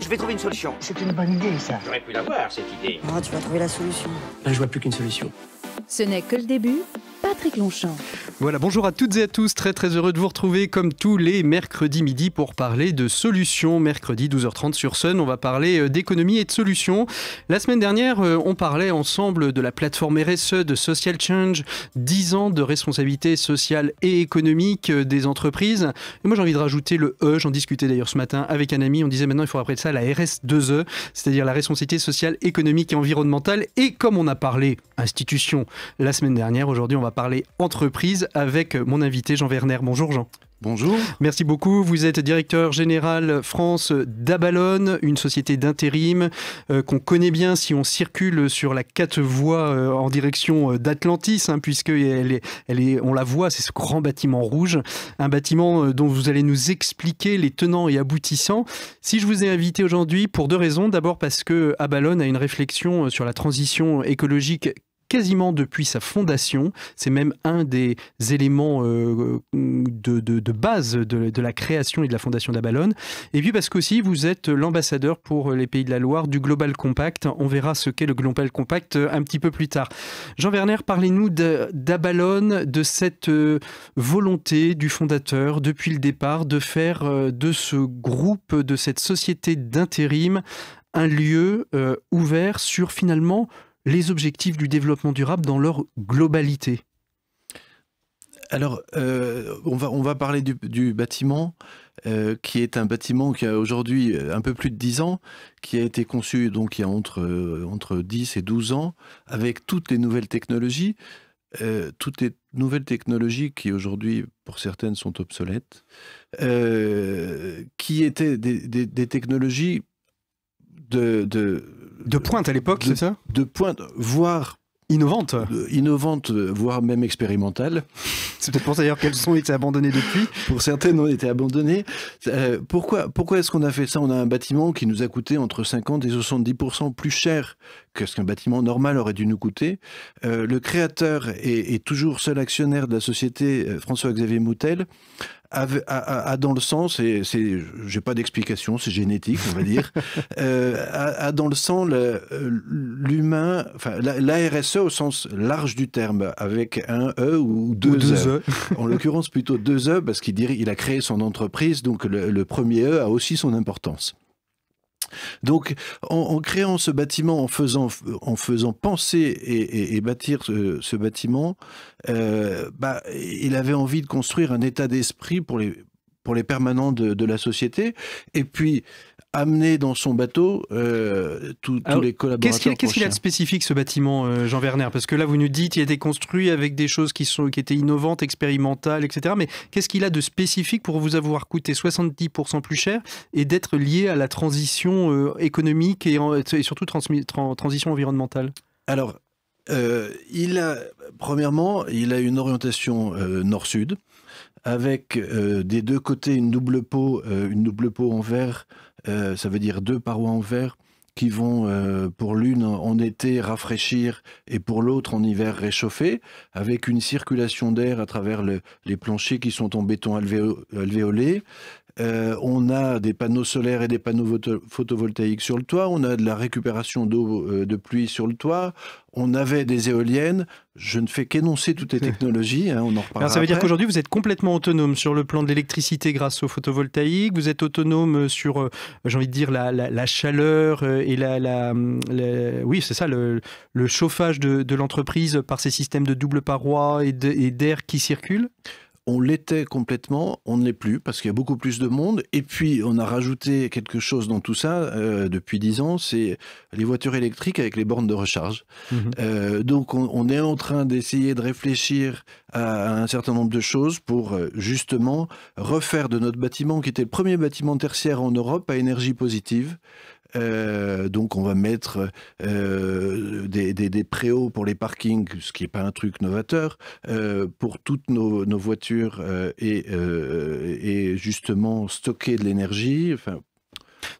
Je vais trouver une solution. C'est une bonne idée, ça. J'aurais pu l'avoir, cette idée. Oh, tu vas trouver la solution. je vois plus qu'une solution. Ce n'est que le début. Patrick Longchamp. Voilà, bonjour à toutes et à tous. Très très heureux de vous retrouver comme tous les mercredis midi pour parler de solutions. Mercredi 12h30 sur Sun, on va parler euh, d'économie et de solutions. La semaine dernière, euh, on parlait ensemble de la plateforme RSE de Social Change, 10 ans de responsabilité sociale et économique euh, des entreprises. Et moi j'ai envie de rajouter le E, j'en discutais d'ailleurs ce matin avec un ami, on disait maintenant il faut appeler ça la RS2E, c'est-à-dire la responsabilité sociale, économique et environnementale. Et comme on a parlé institution la semaine dernière, aujourd'hui on va parler les entreprise avec mon invité Jean Werner. Bonjour Jean. Bonjour. Merci beaucoup. Vous êtes directeur général France d'Abalone, une société d'intérim euh, qu'on connaît bien si on circule sur la quatre voies euh, en direction euh, d'Atlantis, hein, puisque elle est, on la voit, c'est ce grand bâtiment rouge, un bâtiment dont vous allez nous expliquer les tenants et aboutissants. Si je vous ai invité aujourd'hui pour deux raisons, d'abord parce que Abalone a une réflexion sur la transition écologique quasiment depuis sa fondation. C'est même un des éléments euh, de, base de, la création et de la fondation d'Abalone. Et puis parce qu'aussi, vous êtes l'ambassadeur pour les Pays de la Loire du Global Compact. On verra ce qu'est le Global Compact euh, un petit peu plus tard. Jean Werner, parlez-nous d'Abalone, de cette euh, volonté du fondateur depuis le départ de faire de ce groupe, de cette société d'intérim, un lieu ouvert sur finalement les objectifs du développement durable dans leur globalité alors, euh, on, va, on va parler du, bâtiment, euh, qui est un bâtiment qui a aujourd'hui euh, un peu plus de 10 ans, qui a été conçu donc il y a entre, entre 10 et 12 ans, avec toutes les nouvelles technologies, toutes les nouvelles technologies qui aujourd'hui, pour certaines, sont obsolètes, qui étaient des, des technologies de, de, pointe à l'époque, c'est ça De pointe, voire Innovante. innovante, voire même expérimentale. C'est peut-être pour ça d'ailleurs qu'elles sont été abandonnées depuis. Pour certaines ont été abandonnées. Euh, pourquoi pourquoi est-ce qu'on a fait ça On a un bâtiment qui nous a coûté entre 50 et 70% plus cher que ce qu'un bâtiment normal aurait dû nous coûter. Euh, le créateur est, est, toujours seul actionnaire de la société, euh, François-Xavier Moutel a, dans le sang, c'est, j'ai pas d'explication, c'est génétique, on va dire, euh, a, dans le sens euh, l'humain, enfin la, e au sens large du terme, avec un E ou deux, e. e. en l'occurrence plutôt deux E, parce qu'il il a créé son entreprise, donc le premier E a aussi son importance. Donc, en, créant ce bâtiment, en faisant, en faisant penser et, bâtir ce, bâtiment, euh, bah, il avait envie de construire un état d'esprit pour les, pour les permanents de, de, la société. Et puis, amener dans son bateau tout, euh, tous les collaborateurs. Qu'est-ce qu'il a de spécifique ce bâtiment, euh, Jean Werner Parce que là, vous nous dites qu'il a été construit avec des choses qui, sont, qui étaient innovantes, expérimentales, etc. Mais qu'est-ce qu'il a de spécifique pour vous avoir coûté 70% plus cher et d'être lié à la transition euh, économique et, surtout transition environnementale Alors, il a, premièrement, il a une orientation nord-sud avec des deux côtés une double peau, une double peau en verre euh, ça veut dire deux parois en verre qui vont euh, pour l'une en été rafraîchir et pour l'autre en hiver réchauffer, avec une circulation d'air à travers les planchers qui sont en béton alvéolé, euh, on a des panneaux solaires et des panneaux photovoltaïques sur le toit. On a de la récupération d'eau euh, de pluie sur le toit. On avait des éoliennes. Je ne fais qu'énoncer toutes les technologies. Hein, on en reparlera. ça veut dire qu'aujourd'hui, vous êtes complètement autonome sur le plan de l'électricité grâce au photovoltaïque. Vous êtes autonome euh, sur, j'ai envie de dire, la, chaleur et la. oui, c'est ça, le, chauffage de, de l'entreprise par ces systèmes de double paroi et d'air qui circulent on l'était complètement, on ne l'est plus, parce qu'il y a beaucoup plus de monde. Et puis, on a rajouté quelque chose dans tout ça euh, depuis dix ans, c'est les voitures électriques avec les bornes de recharge. Mhm. Euh, donc, on, est en train d'essayer de réfléchir à un certain nombre de choses pour euh, justement refaire de notre bâtiment, qui était le premier bâtiment tertiaire en Europe, à énergie positive. Euh, donc on va mettre euh, des, des, préaux pour les parkings, ce qui n'est pas un truc novateur, euh, pour toutes nos, voitures et, et, justement stocker de l'énergie, enfin,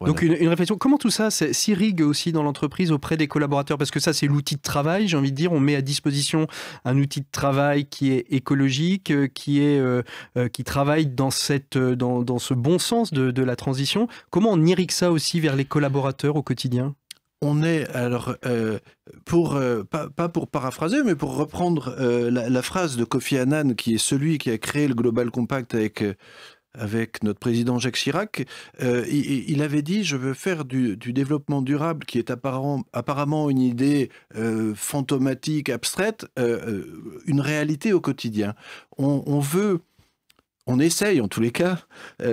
donc une, réflexion, comment tout ça s'irrigue aussi dans l'entreprise auprès des collaborateurs Parce que ça c'est l'outil de travail, j'ai envie de dire, on met à disposition un outil de travail qui est écologique, euh, qui, est, euh, euh, qui travaille dans, cette, dans, ce bon sens de, la transition. Comment on irrigue ça aussi vers les collaborateurs au quotidien on est alors pour pas, pour paraphraser mais pour reprendre la, phrase de Kofi Annan qui est celui qui a créé le Global Compact avec avec notre président Jacques Chirac, euh, il, avait dit je veux faire du, développement durable, qui est apparemment une idée euh, fantomatique, abstraite, euh, une réalité au quotidien. On, veut, on essaye en tous les cas,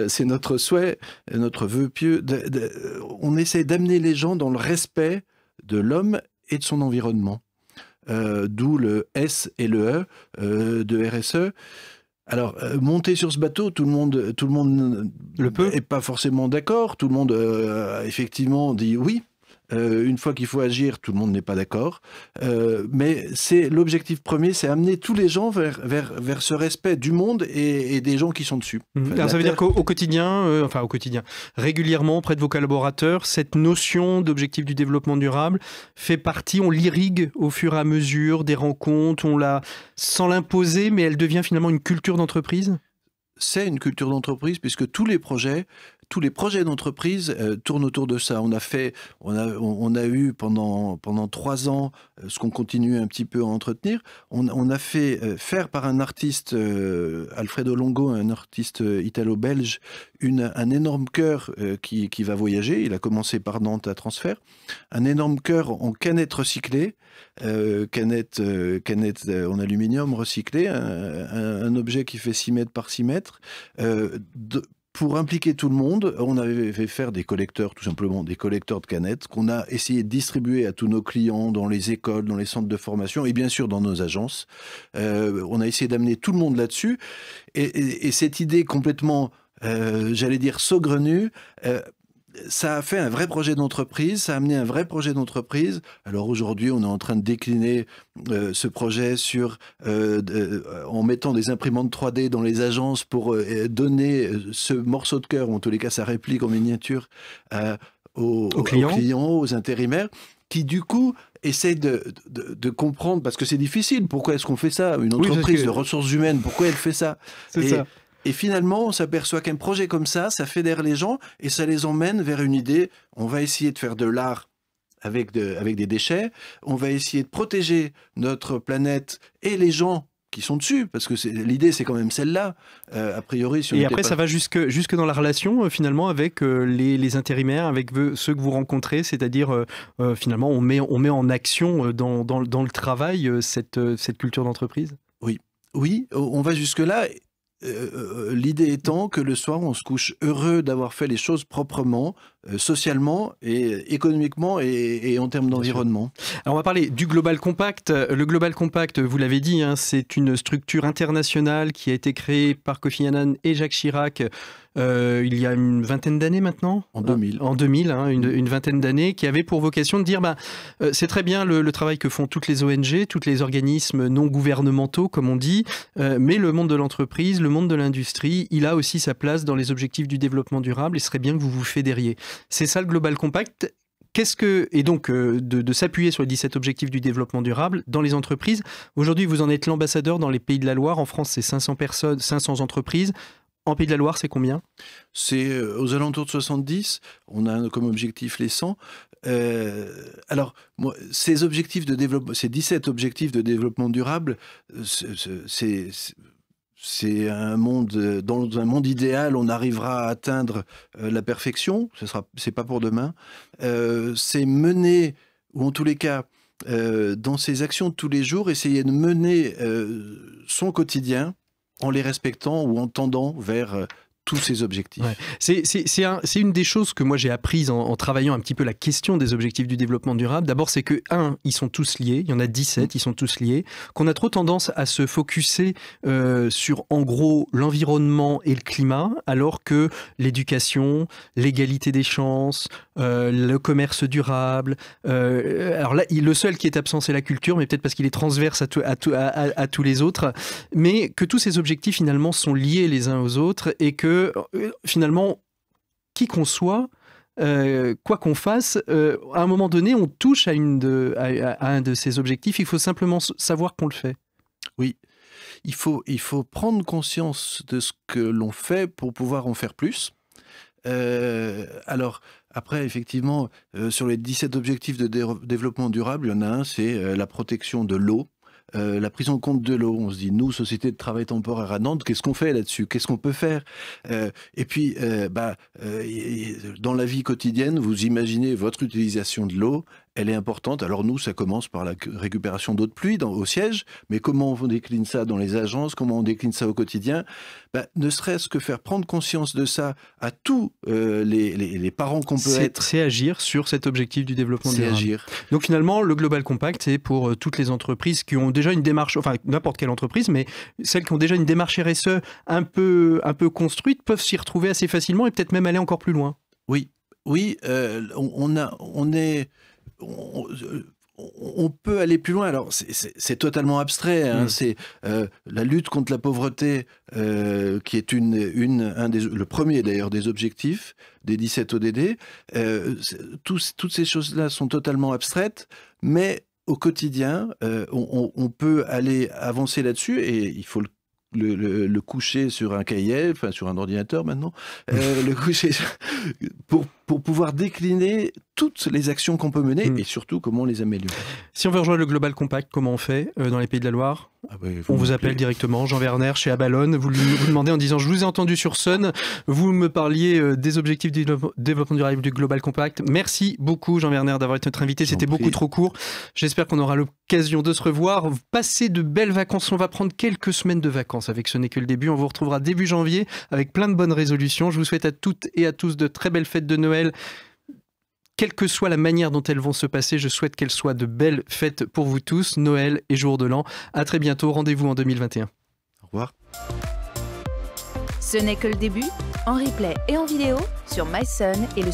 c'est notre souhait, notre vœu pieux, on essaye d'amener les gens dans le respect de l'homme et de son environnement. D'où le S et le E de RSE. Alors, euh, monter sur ce bateau, tout le monde, tout le monde le peut. est pas forcément d'accord. Tout le monde, euh, effectivement, dit oui. Euh, une fois qu'il faut agir, tout le monde n'est pas d'accord. Euh, mais c'est l'objectif premier, c'est amener tous les gens vers, vers, vers ce respect du monde et, des gens qui sont dessus. Mhm. ça veut dire qu'au quotidien, euh, enfin au quotidien, régulièrement auprès de vos collaborateurs, cette notion d'objectif du développement durable fait partie, on l'irrigue au fur et à mesure des rencontres, on la, sans l'imposer, mais elle devient finalement une culture d'entreprise c'est une culture d'entreprise puisque tous les projets tous les projets d'entreprise euh, tournent autour de ça. On a fait, on a, on a eu pendant, pendant trois ans, euh, ce qu'on continue un petit peu à entretenir, on, a fait euh, faire par un artiste, Alfredo Longo, un artiste italo-belge, un énorme cœur qui, qui, va voyager. Il a commencé par Nantes à transfert. Un énorme cœur en canette recyclée, canette, en aluminium recyclées, un, objet qui fait 6 mètres par 6 mètres, pour impliquer tout le monde, on avait fait faire des collecteurs, tout simplement des collecteurs de canettes, qu'on a essayé de distribuer à tous nos clients dans les écoles, dans les centres de formation et bien sûr dans nos agences. Euh, on a essayé d'amener tout le monde là-dessus. Et, cette idée complètement, euh, j'allais dire, saugrenue, euh, ça a fait un vrai projet d'entreprise, ça a amené un vrai projet d'entreprise. Alors aujourd'hui, on est en train de décliner euh, ce projet sur, euh, euh, en mettant des imprimantes 3D dans les agences pour donner ce morceau de cœur, ou en tous les cas sa réplique en miniature, aux, clients. aux, intérimaires, qui du coup essayent de, comprendre, parce que c'est difficile, pourquoi est-ce qu'on fait ça Une entreprise de ressources humaines, pourquoi elle fait ça C'est ça. Et finalement, on s'aperçoit qu'un projet comme ça, ça fédère les gens et ça les emmène vers une idée. On va essayer de faire de l'art avec, de, avec des déchets. On va essayer de protéger notre planète et les gens qui sont dessus, parce que l'idée c'est quand même celle-là, euh, a priori. sur et après ça va jusque, jusque dans la relation euh, finalement avec euh, les, intérimaires, avec ceux que vous rencontrez, c'est-à-dire finalement on met, on met en action dans, dans, dans le travail cette, cette culture d'entreprise Oui, oui, on va jusque-là euh, euh, euh, l'idée étant que le soir, on se couche heureux d'avoir fait les choses proprement, socialement et économiquement et, en termes d'environnement. Alors on va parler du Global Compact. Le Global Compact, vous l'avez dit, hein, c'est une structure internationale qui a été créée par Kofi Annan et Jacques Chirac euh, il y a une vingtaine d'années maintenant. En 2000. En 2000, hein, une, vingtaine d'années, qui avait pour vocation de dire bah, euh, c'est très bien le, travail que font toutes les ONG, tous les organismes non gouvernementaux, comme on dit, euh, mais le monde de l'entreprise, le monde de l'industrie, il a aussi sa place dans les objectifs du développement durable et serait bien que vous vous fédériez. C'est ça le Global Compact qu'est-ce que et donc de, de s'appuyer sur les 17 objectifs du développement durable dans les entreprises. Aujourd'hui, vous en êtes l'ambassadeur dans les pays de la Loire. En France, c'est 500 personnes, 500 entreprises. En Pays de la Loire, c'est combien C'est euh, aux alentours de 70. On a comme objectif les 100. Euh, alors, ces objectifs de développement, ces 17 objectifs de développement durable, euh, c'est un monde dans un monde idéal, on arrivera à atteindre la perfection. Ce n'est pas pour demain. c'est mener, ou en tous les cas, dans ses actions de tous les jours, essayer de mener son quotidien en les respectant ou en tendant vers euh, tous ces objectifs. C'est une des choses que moi j'ai apprises en, travaillant un petit peu la question des objectifs du développement durable. D'abord, c'est que, un, ils sont tous liés, il y en a 17, ils sont tous liés, qu'on a trop tendance à se focuser euh, sur, en gros, l'environnement et le climat, alors que l'éducation, l'égalité des chances, euh, le commerce durable, euh, alors là, le seul qui est absent, c'est la culture, mais peut-être parce qu'il est transverse à, à tous les autres, mais que tous ces objectifs, finalement, sont liés les uns aux autres et que euh, finalement, qui qu'on soit, euh, quoi qu'on fasse, euh, à un moment donné, on touche à, une de, un de ces objectifs. Il faut simplement savoir qu'on le fait. Oui. Il faut, il faut prendre conscience de ce que l'on fait pour pouvoir en faire plus. alors, après, effectivement, sur les 17 objectifs de développement durable, il y en a un, c'est la protection de l'eau. Euh, la prise en compte de l'eau. On se dit, nous, société de travail temporaire à Nantes, qu'est-ce qu'on fait là-dessus Qu'est-ce qu'on peut faire euh, Et puis, euh, bah, dans la vie quotidienne, vous imaginez votre utilisation de l'eau, elle est importante. Alors nous, ça commence par la récupération d'eau de pluie dans, au siège, mais comment on décline ça dans les agences, comment on décline ça au quotidien bah, Ne serait-ce que faire prendre conscience de ça à tous euh, les, parents qu'on peut être. C'est agir sur cet objectif du développement durable. C'est agir. Donc finalement, le Global Compact, c'est pour euh, toutes les entreprises qui ont déjà une démarche, enfin n'importe quelle entreprise, mais celles qui ont déjà une démarche RSE un peu, un peu construite, peuvent s'y retrouver assez facilement et peut-être même aller encore plus loin. Oui, oui, euh, on, a, on est on, peut aller plus loin. Alors, c'est totalement abstrait. Hein. Mm. C'est euh, la lutte contre la pauvreté, euh, qui est une, un des, le premier d'ailleurs des objectifs des 17 ODD. Euh, toutes ces choses-là sont totalement abstraites, mais au quotidien, on, peut aller avancer là-dessus et il faut le, le coucher sur un cahier, enfin sur un ordinateur maintenant, le coucher pour, pour pouvoir décliner toutes les actions qu'on peut mener hmm. et surtout comment les améliorer. Si on veut rejoindre le Global Compact, comment on fait euh, dans les Pays de la Loire ah bah, On vous appelle directement, Jean Werner, chez Abalone, vous lui demandez en disant « Je vous ai entendu sur Sun, vous me parliez euh, des objectifs du développement durable du Global Compact. Merci beaucoup Jean Werner d'avoir été notre invité, c'était beaucoup trop court. J'espère qu'on aura l'occasion de se revoir. Passez de belles vacances, on va prendre quelques semaines de vacances avec Ce n'est que le début. On vous retrouvera début janvier avec plein de bonnes résolutions. Je vous souhaite à toutes et à tous de très belles fêtes de Noël quelle que soit la manière dont elles vont se passer, je souhaite qu'elles soient de belles fêtes pour vous tous, Noël et jour de l'an. À très bientôt, rendez-vous en 2021. Au revoir. Ce n'est que le début, en replay et en vidéo sur myson et le